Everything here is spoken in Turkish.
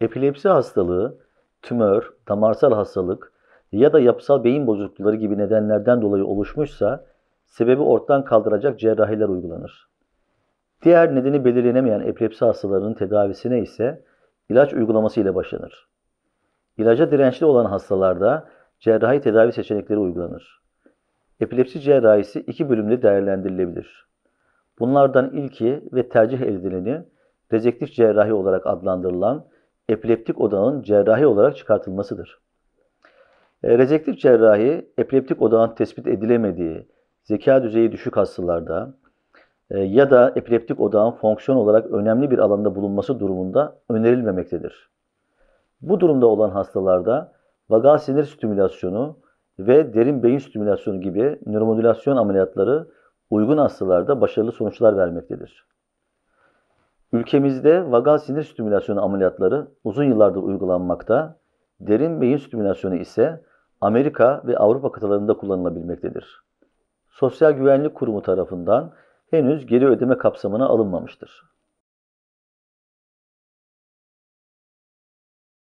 Epilepsi hastalığı, tümör, damarsal hastalık ya da yapısal beyin bozuklukları gibi nedenlerden dolayı oluşmuşsa sebebi ortadan kaldıracak cerrahiler uygulanır. Diğer nedeni belirlenemeyen epilepsi hastalarının tedavisine ise ilaç uygulaması ile başlanır. İlaca dirençli olan hastalarda cerrahi tedavi seçenekleri uygulanır. Epilepsi cerrahisi iki bölümde değerlendirilebilir. Bunlardan ilki ve tercih edileni rezektif cerrahi olarak adlandırılan epileptik odağın cerrahi olarak çıkartılmasıdır. E, rezektif cerrahi epileptik odağın tespit edilemediği zeka düzeyi düşük hastalarda e, ya da epileptik odağın fonksiyon olarak önemli bir alanda bulunması durumunda önerilmemektedir. Bu durumda olan hastalarda vagal sinir stimülasyonu ve derin beyin stimülasyonu gibi nöromodülasyon ameliyatları uygun hastalarda başarılı sonuçlar vermektedir. Ülkemizde vagal sinir stimülasyonu ameliyatları uzun yıllardır uygulanmakta, derin beyin stimülasyonu ise Amerika ve Avrupa kıtalarında kullanılabilmektedir. Sosyal Güvenlik Kurumu tarafından henüz geri ödeme kapsamına alınmamıştır.